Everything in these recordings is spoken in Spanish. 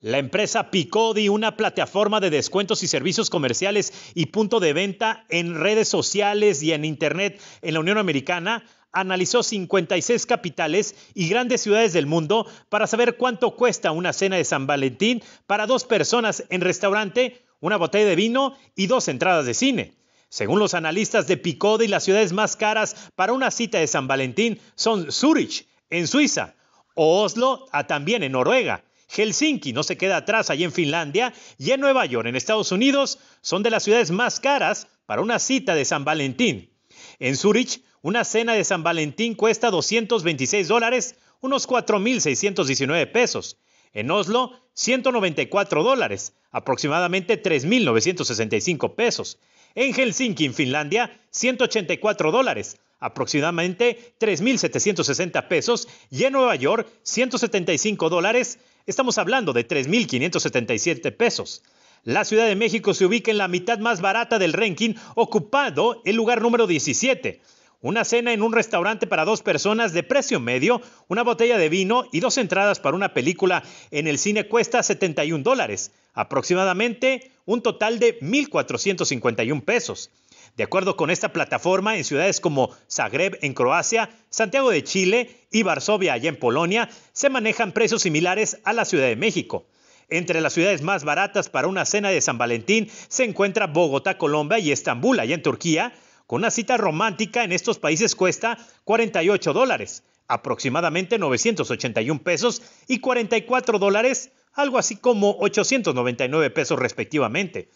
La empresa Picodi, una plataforma de descuentos y servicios comerciales y punto de venta en redes sociales y en Internet en la Unión Americana, analizó 56 capitales y grandes ciudades del mundo para saber cuánto cuesta una cena de San Valentín para dos personas en restaurante, una botella de vino y dos entradas de cine. Según los analistas de Picodi, las ciudades más caras para una cita de San Valentín son Zurich, en Suiza, o Oslo, también en Noruega. Helsinki no se queda atrás allí en Finlandia y en Nueva York, en Estados Unidos, son de las ciudades más caras para una cita de San Valentín. En Zurich, una cena de San Valentín cuesta 226 dólares, unos 4.619 pesos. En Oslo, 194 dólares, aproximadamente 3.965 pesos. En Helsinki, en Finlandia, 184 dólares, aproximadamente 3.760 pesos. Y en Nueva York, 175 dólares, Estamos hablando de 3.577 pesos. La Ciudad de México se ubica en la mitad más barata del ranking, ocupado el lugar número 17. Una cena en un restaurante para dos personas de precio medio, una botella de vino y dos entradas para una película en el cine cuesta 71 dólares, aproximadamente un total de 1.451 pesos. De acuerdo con esta plataforma, en ciudades como Zagreb en Croacia, Santiago de Chile y Varsovia allá en Polonia, se manejan precios similares a la Ciudad de México. Entre las ciudades más baratas para una cena de San Valentín se encuentra Bogotá, Colombia y Estambul allá en Turquía. Con una cita romántica en estos países cuesta 48 dólares, aproximadamente 981 pesos y 44 dólares, algo así como 899 pesos respectivamente.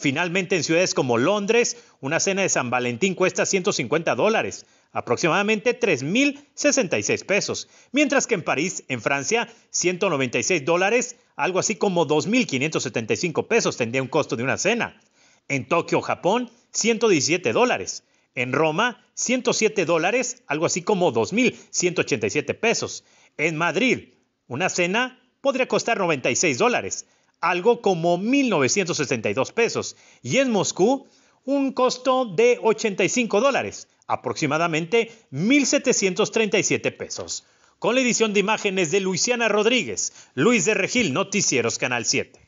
Finalmente, en ciudades como Londres, una cena de San Valentín cuesta 150 dólares, aproximadamente 3.066 pesos, mientras que en París, en Francia, 196 dólares, algo así como 2.575 pesos tendría un costo de una cena. En Tokio, Japón, 117 dólares. En Roma, 107 dólares, algo así como 2.187 pesos. En Madrid, una cena podría costar 96 dólares, algo como 1.962 pesos, y en Moscú un costo de 85 dólares, aproximadamente 1.737 pesos. Con la edición de imágenes de Luisiana Rodríguez, Luis de Regil, Noticieros Canal 7.